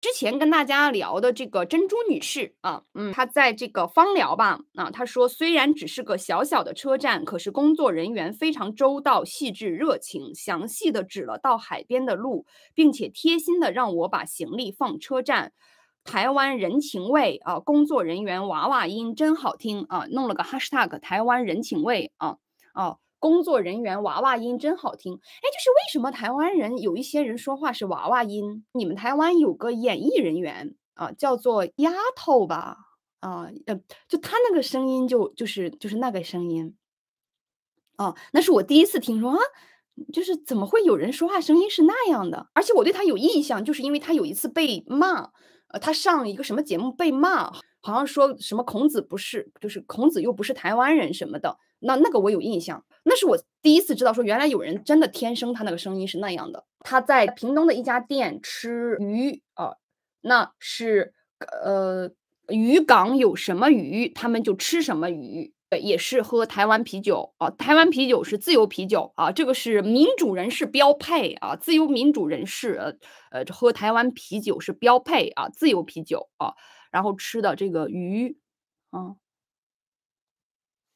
之前跟大家聊的这个珍珠女士啊，嗯，她在这个芳疗吧啊，她说虽然只是个小小的车站，可是工作人员非常周到、细致、热情，详细的指了到海边的路，并且贴心的让我把行李放车站。台湾人情味啊，工作人员娃娃音真好听啊，弄了个 hashtag 台湾人情味啊哦。工作人员娃娃音真好听，哎，就是为什么台湾人有一些人说话是娃娃音？你们台湾有个演艺人员啊，叫做丫头吧，啊，呃，就他那个声音就就是就是那个声音，哦，那是我第一次听说，啊。就是怎么会有人说话声音是那样的？而且我对他有印象，就是因为他有一次被骂，呃，他上一个什么节目被骂，好像说什么孔子不是，就是孔子又不是台湾人什么的。那那个我有印象，那是我第一次知道说原来有人真的天生他那个声音是那样的。他在屏东的一家店吃鱼啊，那是呃渔港有什么鱼，他们就吃什么鱼，也是喝台湾啤酒啊。台湾啤酒是自由啤酒啊，这个是民主人士标配啊，自由民主人士呃呃喝台湾啤酒是标配啊，自由啤酒啊，然后吃的这个鱼，嗯。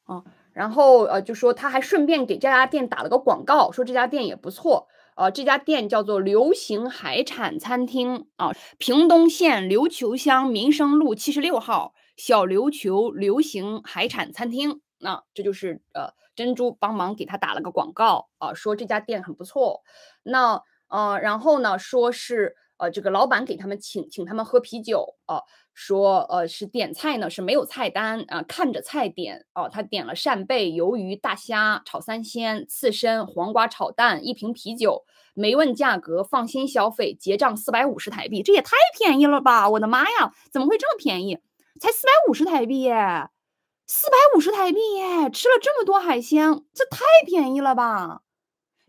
啊，然后呃，就说他还顺便给这家店打了个广告，说这家店也不错。呃，这家店叫做“流行海产餐厅”啊，屏东县琉球乡民生路七十六号小琉球流行海产餐厅。那这就是呃，珍珠帮忙给他打了个广告啊，说这家店很不错。那呃，然后呢，说是。呃，这个老板给他们请请他们喝啤酒啊，说呃是点菜呢是没有菜单啊，看着菜点哦，他点了扇贝、鱿鱼、大虾、炒三鲜、刺身、黄瓜炒蛋，一瓶啤酒，没问价格，放心消费，结账四百五十台币，这也太便宜了吧！我的妈呀，怎么会这么便宜？才四百五十台币耶，四百五十台币耶，吃了这么多海鲜，这太便宜了吧？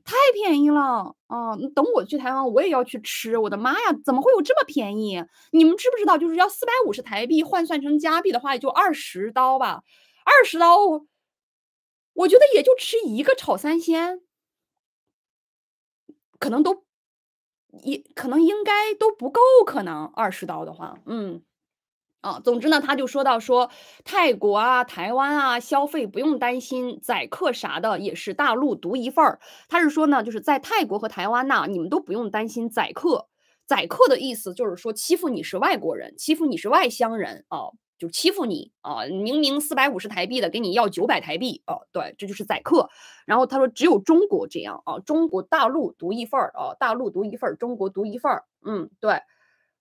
太便宜了啊！等我去台湾，我也要去吃。我的妈呀，怎么会有这么便宜？你们知不知道，就是要四百五十台币换算成加币的话，也就二十刀吧。二十刀，我觉得也就吃一个炒三鲜，可能都，也可能应该都不够。可能二十刀的话，嗯。啊，总之呢，他就说到说泰国啊、台湾啊，消费不用担心宰客啥的，也是大陆独一份儿。他是说呢，就是在泰国和台湾呐，你们都不用担心宰客。宰客的意思就是说欺负你是外国人，欺负你是外乡人啊，就欺负你啊。明明四百五十台币的，给你要九百台币啊。对，这就是宰客。然后他说，只有中国这样啊，中国大陆独一份儿啊，大陆独一份儿，中国独一份儿。嗯，对，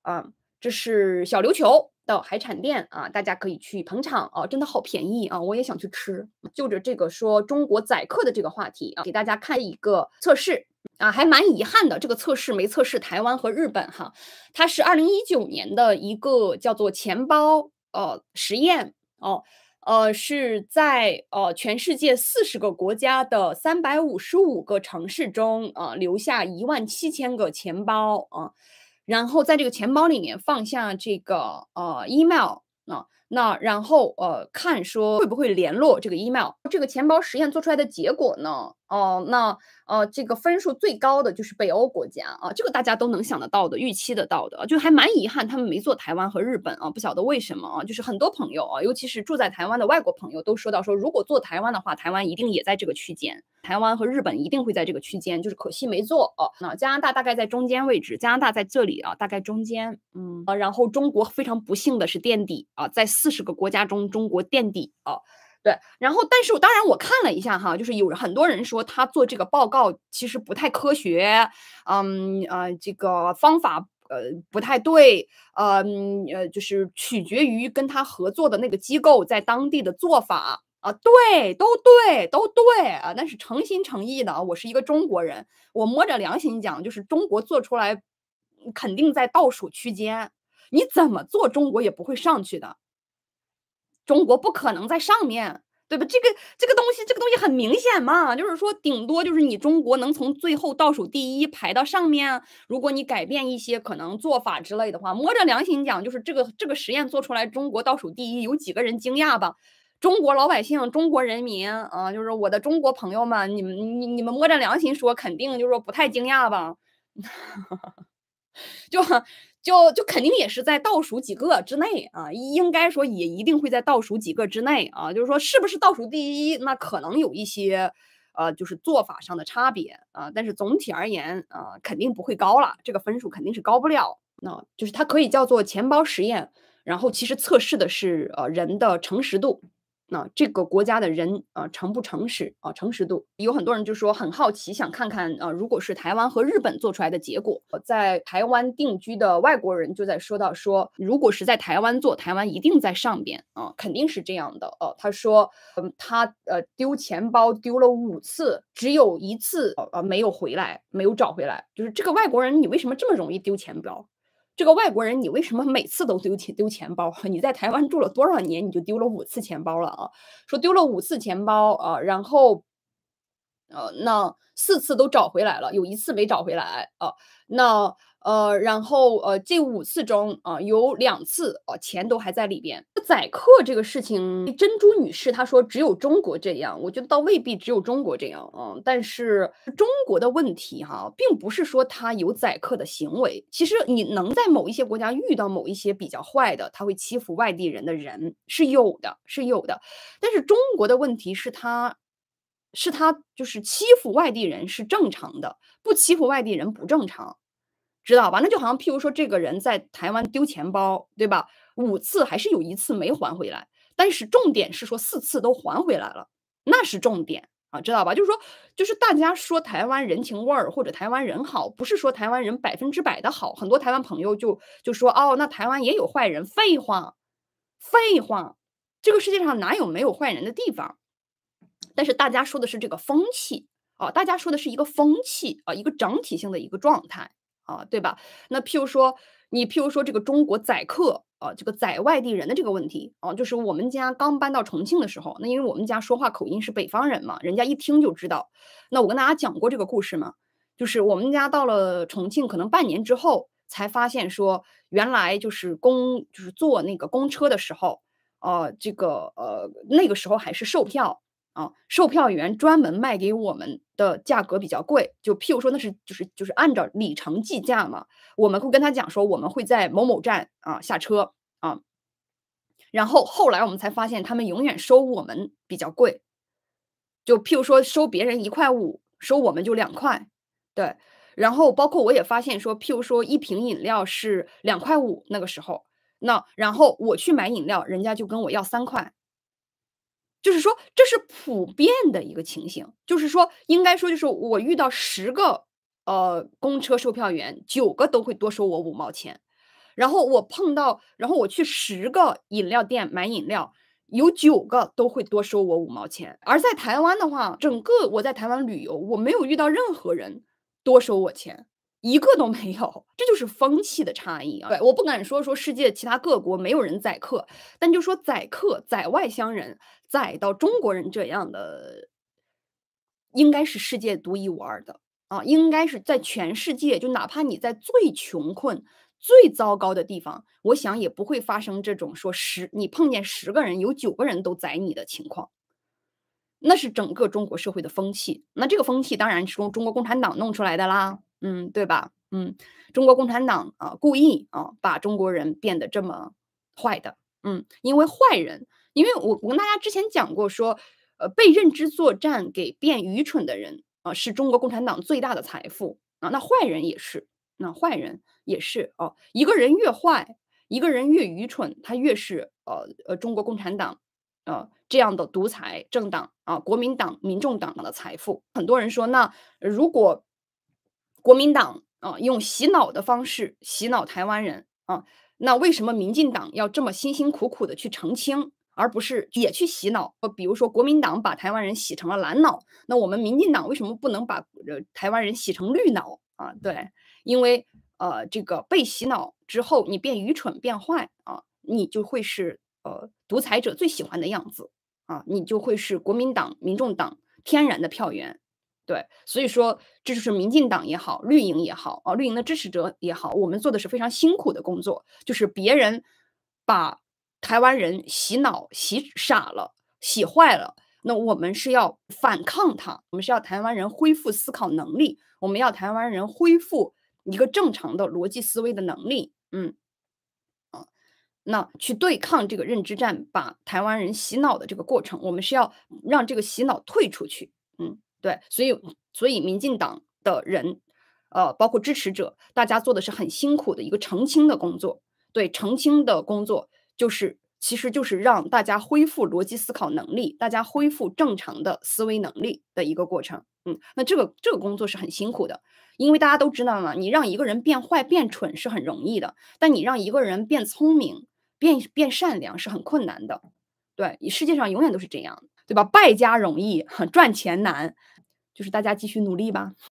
啊，这是小琉球。到海产店啊，大家可以去捧场哦，真的好便宜啊！我也想去吃。就着这个说中国宰客的这个话题啊，给大家看一个测试啊，还蛮遗憾的，这个测试没测试台湾和日本哈。它是二零一九年的一个叫做钱包呃实验哦，呃是在呃全世界四十个国家的三百五十五个城市中啊留下一万七千个钱包啊。然后在这个钱包里面放下这个呃 email 啊。那然后呃，看说会不会联络这个 email？这个钱包实验做出来的结果呢？哦，那呃，这个分数最高的就是北欧国家啊，这个大家都能想得到的、预期得到的，就还蛮遗憾他们没做台湾和日本啊，不晓得为什么啊？就是很多朋友啊，尤其是住在台湾的外国朋友都说到说，如果做台湾的话，台湾一定也在这个区间，台湾和日本一定会在这个区间，就是可惜没做哦。那加拿大大概在中间位置，加拿大在这里啊，大概中间，嗯啊，然后中国非常不幸的是垫底啊，在。四十个国家中，中国垫底哦，对，然后，但是我当然我看了一下哈，就是有很多人说他做这个报告其实不太科学，嗯呃，这个方法呃不太对，嗯呃，就是取决于跟他合作的那个机构在当地的做法啊。对，都对，都对啊，那是诚心诚意的啊。我是一个中国人，我摸着良心讲，就是中国做出来肯定在倒数区间，你怎么做，中国也不会上去的。中国不可能在上面对吧？这个这个东西，这个东西很明显嘛，就是说，顶多就是你中国能从最后倒数第一排到上面。如果你改变一些可能做法之类的话，摸着良心讲，就是这个这个实验做出来，中国倒数第一，有几个人惊讶吧？中国老百姓、中国人民啊，就是我的中国朋友们，你们你你们摸着良心说，肯定就是说不太惊讶吧？就就就肯定也是在倒数几个之内啊，应该说也一定会在倒数几个之内啊。就是说，是不是倒数第一，那可能有一些呃，就是做法上的差别啊。但是总体而言啊，肯定不会高了，这个分数肯定是高不了。那就是它可以叫做钱包实验，然后其实测试的是呃人的诚实度。那这个国家的人啊，诚不诚实啊？诚实度有很多人就说很好奇，想看看啊，如果是台湾和日本做出来的结果，在台湾定居的外国人就在说到说，如果是在台湾做，台湾一定在上边啊，肯定是这样的哦。他说，嗯，他呃丢钱包丢了五次，只有一次呃啊没有回来，没有找回来，就是这个外国人你为什么这么容易丢钱包？这个外国人，你为什么每次都丢钱丢钱包？你在台湾住了多少年，你就丢了五次钱包了啊？说丢了五次钱包啊，然后，呃，那四次都找回来了，有一次没找回来啊？那。呃，然后呃，这五次中啊，有两次啊，钱都还在里边。宰客这个事情，珍珠女士她说只有中国这样，我觉得倒未必只有中国这样啊。但是中国的问题哈，并不是说他有宰客的行为。其实你能在某一些国家遇到某一些比较坏的，他会欺负外地人的人是有的，是有的。但是中国的问题是他，是他就是欺负外地人是正常的，不欺负外地人不正常。知道吧？那就好像，譬如说，这个人在台湾丢钱包，对吧？五次还是有一次没还回来，但是重点是说四次都还回来了，那是重点啊，知道吧？就是说，就是大家说台湾人情味儿或者台湾人好，不是说台湾人百分之百的好。很多台湾朋友就就说哦，那台湾也有坏人。废话，废话，这个世界上哪有没有坏人的地方？但是大家说的是这个风气啊，大家说的是一个风气啊，一个整体性的一个状态。啊，对吧？那譬如说，你譬如说这个中国宰客啊，这个宰外地人的这个问题啊，就是我们家刚搬到重庆的时候，那因为我们家说话口音是北方人嘛，人家一听就知道。那我跟大家讲过这个故事嘛，就是我们家到了重庆，可能半年之后才发现说，原来就是公就是坐那个公车的时候，呃，这个呃那个时候还是售票。啊，售票员专门卖给我们的价格比较贵，就譬如说那是就是就是按照里程计价嘛，我们会跟他讲说，我们会在某某站啊下车啊，然后后来我们才发现他们永远收我们比较贵，就譬如说收别人一块五，收我们就两块，对，然后包括我也发现说，譬如说一瓶饮料是两块五那个时候，那然后我去买饮料，人家就跟我要三块。就是说，这是普遍的一个情形。就是说，应该说，就是我遇到十个，呃，公车售票员，九个都会多收我五毛钱。然后我碰到，然后我去十个饮料店买饮料，有九个都会多收我五毛钱。而在台湾的话，整个我在台湾旅游，我没有遇到任何人多收我钱。一个都没有，这就是风气的差异啊！对，我不敢说说世界其他各国没有人宰客，但就说宰客、宰外乡人、宰到中国人这样的，应该是世界独一无二的啊！应该是在全世界，就哪怕你在最穷困、最糟糕的地方，我想也不会发生这种说十你碰见十个人，有九个人都宰你的情况。那是整个中国社会的风气，那这个风气当然是中中国共产党弄出来的啦。嗯，对吧？嗯，中国共产党啊，故意啊把中国人变得这么坏的，嗯，因为坏人，因为我我跟大家之前讲过，说呃被认知作战给变愚蠢的人啊，是中国共产党最大的财富啊。那坏人也是，那坏人也是哦。一个人越坏，一个人越愚蠢，他越是呃呃中国共产党呃这样的独裁政党啊，国民党、民众党的财富。很多人说，那如果。国民党啊，用洗脑的方式洗脑台湾人啊，那为什么民进党要这么辛辛苦苦的去澄清，而不是也去洗脑？比如说国民党把台湾人洗成了蓝脑，那我们民进党为什么不能把呃台湾人洗成绿脑啊？对，因为呃这个被洗脑之后，你变愚蠢变坏啊，你就会是呃独裁者最喜欢的样子啊，你就会是国民党、民众党天然的票源。对，所以说这就是民进党也好，绿营也好，啊，绿营的支持者也好，我们做的是非常辛苦的工作，就是别人把台湾人洗脑、洗傻了、洗坏了，那我们是要反抗他，我们是要台湾人恢复思考能力，我们要台湾人恢复一个正常的逻辑思维的能力，嗯，啊，那去对抗这个认知战，把台湾人洗脑的这个过程，我们是要让这个洗脑退出去，嗯。对，所以所以民进党的人，呃，包括支持者，大家做的是很辛苦的一个澄清的工作。对，澄清的工作就是，其实就是让大家恢复逻辑思考能力，大家恢复正常的思维能力的一个过程。嗯，那这个这个工作是很辛苦的，因为大家都知道嘛，你让一个人变坏变蠢是很容易的，但你让一个人变聪明、变变善良是很困难的。对，世界上永远都是这样，对吧？败家容易，很 赚钱难。就是大家继续努力吧。